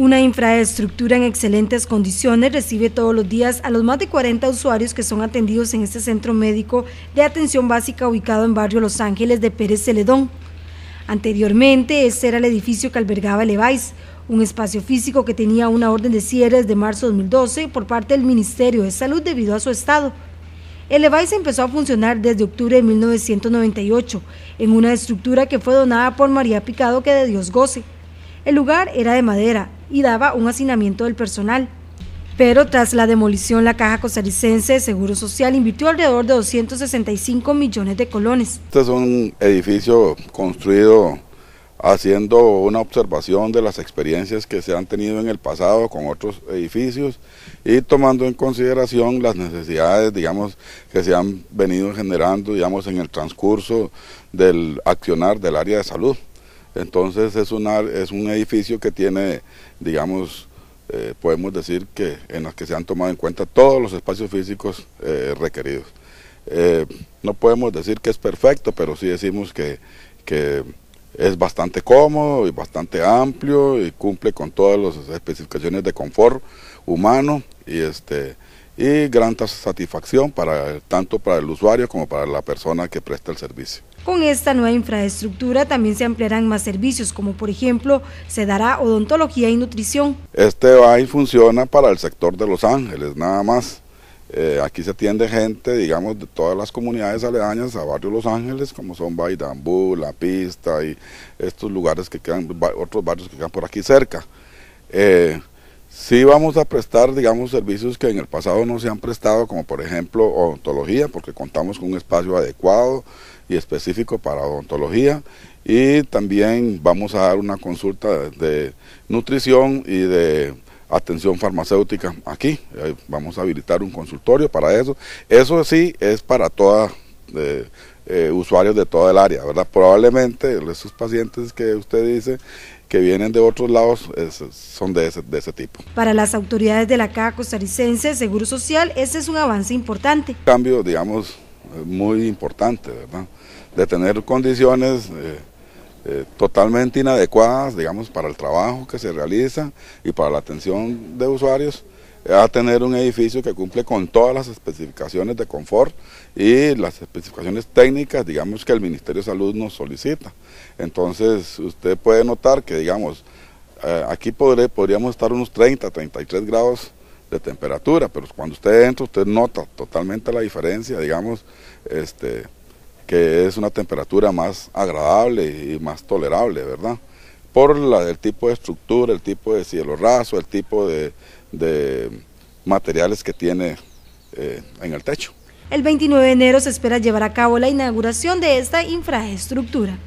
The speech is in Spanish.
Una infraestructura en excelentes condiciones recibe todos los días a los más de 40 usuarios que son atendidos en este centro médico de atención básica ubicado en barrio Los Ángeles de Pérez Celedón. Anteriormente, este era el edificio que albergaba el EVAIS, un espacio físico que tenía una orden de cierre desde marzo de 2012 por parte del Ministerio de Salud debido a su estado. El EVAIS empezó a funcionar desde octubre de 1998 en una estructura que fue donada por María Picado que de Dios goce. El lugar era de madera, y daba un hacinamiento del personal. Pero tras la demolición, la Caja Costarricense de Seguro Social invirtió alrededor de 265 millones de colones. Este es un edificio construido haciendo una observación de las experiencias que se han tenido en el pasado con otros edificios y tomando en consideración las necesidades, digamos, que se han venido generando, digamos, en el transcurso del accionar del área de salud. Entonces es, es un edificio que tiene, digamos, eh, podemos decir que en el que se han tomado en cuenta todos los espacios físicos eh, requeridos. Eh, no podemos decir que es perfecto, pero sí decimos que, es bastante cómodo y bastante amplio y cumple con todas las especificaciones de confort humano y este y gran satisfacción para tanto para el usuario como para la persona que presta el servicio. Con esta nueva infraestructura también se ampliarán más servicios, como por ejemplo se dará odontología y nutrición. Este baile funciona para el sector de Los Ángeles, nada más. Eh, aquí se atiende gente, digamos, de todas las comunidades aledañas a Barrio Los Ángeles, como son Baidambú, La Pista y estos lugares que quedan, otros barrios que quedan por aquí cerca. Eh, Sí vamos a prestar, digamos, servicios que en el pasado no se han prestado, como por ejemplo odontología, porque contamos con un espacio adecuado y específico para odontología. Y también vamos a dar una consulta de, nutrición y de atención farmacéutica aquí. Eh, vamos a habilitar un consultorio para eso. Eso sí es para toda... Eh, eh, usuarios de todo el área, ¿verdad? Probablemente esos pacientes que usted dice que vienen de otros lados son de ese, tipo. Para las autoridades de la Caja Costarricense Seguro Social, ese es un avance importante. Un cambio, digamos, muy importante, ¿verdad? De tener condiciones eh, eh, totalmente inadecuadas, digamos, para el trabajo que se realiza y para la atención de usuarios a tener un edificio que cumple con todas las especificaciones de confort y las especificaciones técnicas, digamos, que el Ministerio de Salud nos solicita. Entonces, usted puede notar que, digamos, eh, aquí podríamos estar unos 30, 33 grados de temperatura, pero cuando usted entra, usted nota totalmente la diferencia, digamos, este, que es una temperatura más agradable y más tolerable, ¿verdad? por la, el tipo de estructura, el tipo de cielo raso, el tipo de, materiales que tiene eh, en el techo. El 29 de enero se espera llevar a cabo la inauguración de esta infraestructura.